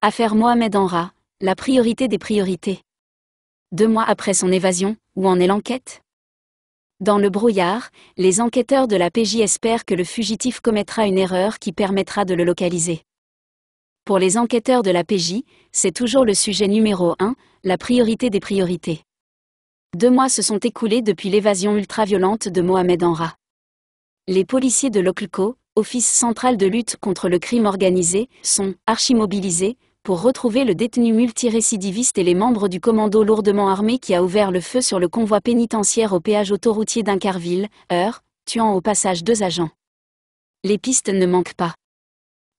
Affaire Mohamed Enra, la priorité des priorités. Deux mois après son évasion, où en est l'enquête Dans le brouillard, les enquêteurs de la PJ espèrent que le fugitif commettra une erreur qui permettra de le localiser. Pour les enquêteurs de la PJ, c'est toujours le sujet numéro 1, la priorité des priorités. Deux mois se sont écoulés depuis l'évasion ultraviolente de Mohamed Enra. Les policiers de l'OCLCO, Office central de lutte contre le crime organisé, sont archimobilisés pour retrouver le détenu multirécidiviste et les membres du commando lourdement armé qui a ouvert le feu sur le convoi pénitentiaire au péage autoroutier d'Incarville, Heure, tuant au passage deux agents. Les pistes ne manquent pas.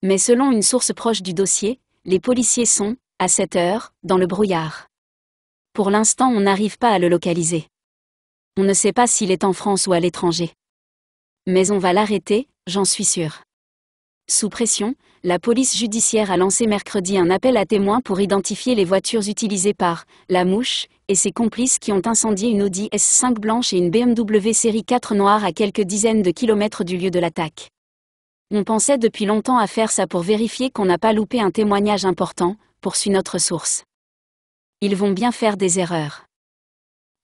Mais selon une source proche du dossier, les policiers sont, à cette heure, dans le brouillard. Pour l'instant, on n'arrive pas à le localiser. On ne sait pas s'il est en France ou à l'étranger. Mais on va l'arrêter, j'en suis sûre. Sous pression, la police judiciaire a lancé mercredi un appel à témoins pour identifier les voitures utilisées par La Mouche et ses complices qui ont incendié une Audi S5 blanche et une BMW série 4 noire à quelques dizaines de kilomètres du lieu de l'attaque. On pensait depuis longtemps à faire ça pour vérifier qu'on n'a pas loupé un témoignage important, poursuit notre source. Ils vont bien faire des erreurs.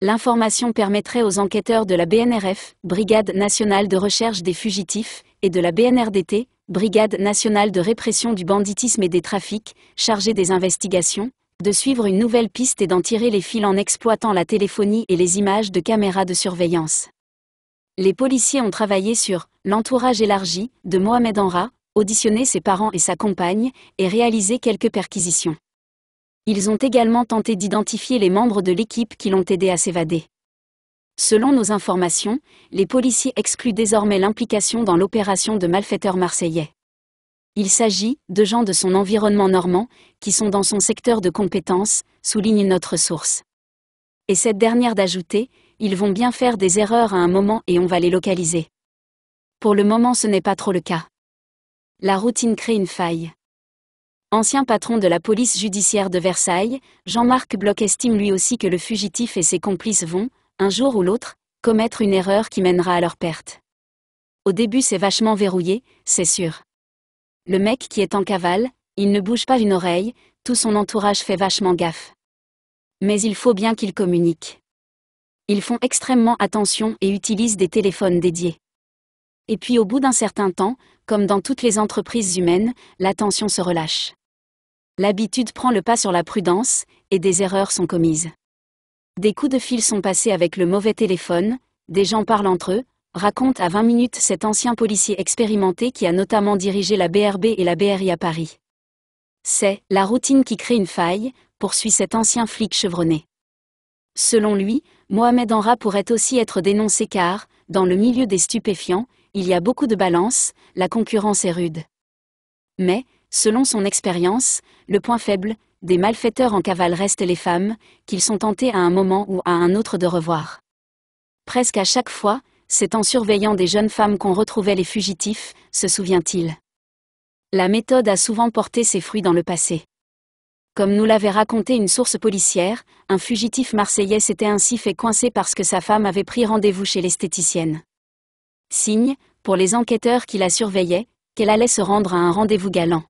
L'information permettrait aux enquêteurs de la BNRF, Brigade nationale de recherche des fugitifs, et de la BNRDT, Brigade nationale de répression du banditisme et des trafics, chargée des investigations, de suivre une nouvelle piste et d'en tirer les fils en exploitant la téléphonie et les images de caméras de surveillance. Les policiers ont travaillé sur l'entourage élargi de Mohamed Enra, auditionné ses parents et sa compagne, et réalisé quelques perquisitions. Ils ont également tenté d'identifier les membres de l'équipe qui l'ont aidé à s'évader. Selon nos informations, les policiers excluent désormais l'implication dans l'opération de malfaiteurs marseillais. Il s'agit de gens de son environnement normand, qui sont dans son secteur de compétence, souligne notre source. Et cette dernière d'ajouter, ils vont bien faire des erreurs à un moment et on va les localiser. Pour le moment ce n'est pas trop le cas. La routine crée une faille. Ancien patron de la police judiciaire de Versailles, Jean-Marc Bloch estime lui aussi que le fugitif et ses complices vont, un jour ou l'autre, commettre une erreur qui mènera à leur perte. Au début c'est vachement verrouillé, c'est sûr. Le mec qui est en cavale, il ne bouge pas une oreille, tout son entourage fait vachement gaffe. Mais il faut bien qu'ils communiquent. Ils font extrêmement attention et utilisent des téléphones dédiés. Et puis au bout d'un certain temps, comme dans toutes les entreprises humaines, l'attention se relâche. L'habitude prend le pas sur la prudence, et des erreurs sont commises. Des coups de fil sont passés avec le mauvais téléphone, des gens parlent entre eux, raconte à 20 minutes cet ancien policier expérimenté qui a notamment dirigé la BRB et la BRI à Paris. C'est la routine qui crée une faille, poursuit cet ancien flic chevronné. Selon lui, Mohamed Enra pourrait aussi être dénoncé car, dans le milieu des stupéfiants, il y a beaucoup de balance, la concurrence est rude. Mais, selon son expérience, le point faible, des malfaiteurs en cavale restent les femmes, qu'ils sont tentés à un moment ou à un autre de revoir. Presque à chaque fois, c'est en surveillant des jeunes femmes qu'on retrouvait les fugitifs, se souvient-il. La méthode a souvent porté ses fruits dans le passé. Comme nous l'avait raconté une source policière, un fugitif marseillais s'était ainsi fait coincer parce que sa femme avait pris rendez-vous chez l'esthéticienne. Signe, pour les enquêteurs qui la surveillaient, qu'elle allait se rendre à un rendez-vous galant.